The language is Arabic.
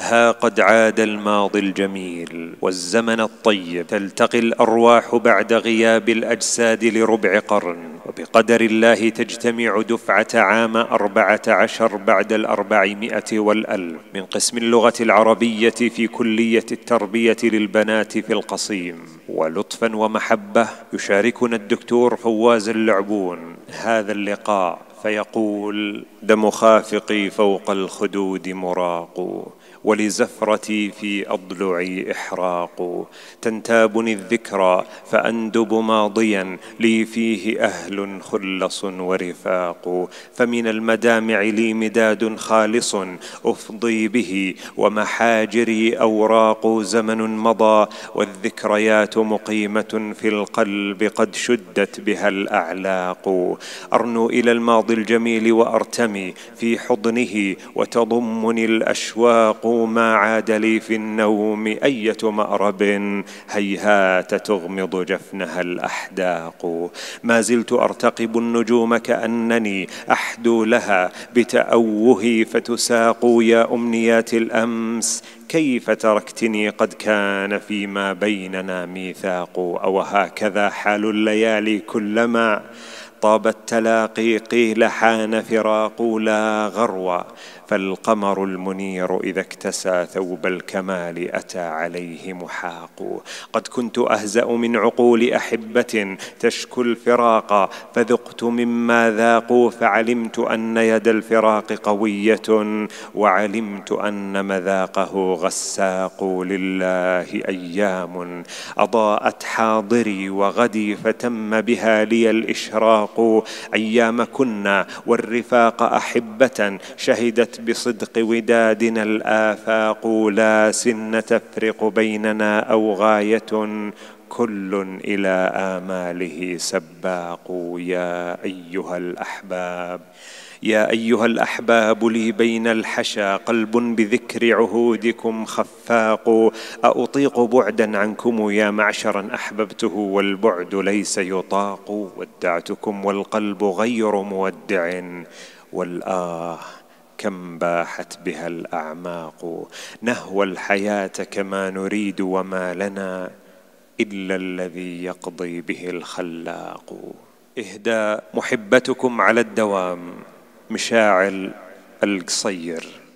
ها قد عاد الماضي الجميل والزمن الطيب تلتقي الارواح بعد غياب الاجساد لربع قرن وبقدر الله تجتمع دفعة عام أربعة عشر بعد الأربعمائة والألف من قسم اللغة العربية في كلية التربية للبنات في القصيم ولطفا ومحبة يشاركنا الدكتور فواز اللعبون هذا اللقاء فيقول دم خافقي فوق الخدود مراق ولزفرتي في اضلعي احراق تنتابني الذكرى فاندب ماضيا لي فيه اهل خلص ورفاق فمن المدامع لي مداد خالص افضي به ومحاجري اوراق زمن مضى والذكريات مقيمه في القلب قد شدت بها الاعلاق ارنو الى الماضي الأرض الجميل وارتمي في حضنه وتضمني الاشواق ما عاد لي في النوم ايه مارب هيهات تغمض جفنها الاحداق ما زلت ارتقب النجوم كانني احدو لها بتاوهي فتساق يا امنيات الامس كيف تركتني قد كان فيما بيننا ميثاق او هكذا حال الليالي كلما طاب التلاقي قيل حان فراق لا غروى فالقمر المنير إذا اكتسى ثوب الكمال أتى عليه محاق قد كنت أهزأ من عقول أحبة تشكو الفراق فذقت مما ذاقوا فعلمت أن يد الفراق قوية وعلمت أن مذاقه غساق لله أيام أضاءت حاضري وغدي فتم بها لي الإشراق أيام كنا والرفاق أحبة شهدت بصدق ودادنا الآفاق لا سن تفرق بيننا أو غاية كل إلى آماله سباق يا أيها الأحباب يا ايها الاحباب لي بين الحشا قلب بذكر عهودكم خفاق اطيق بعدا عنكم يا معشرا احببته والبعد ليس يطاق ودعتكم والقلب غير مودع والاه كم باحت بها الاعماق نهوى الحياه كما نريد وما لنا الا الذي يقضي به الخلاق اهدى محبتكم على الدوام مشاعل القصير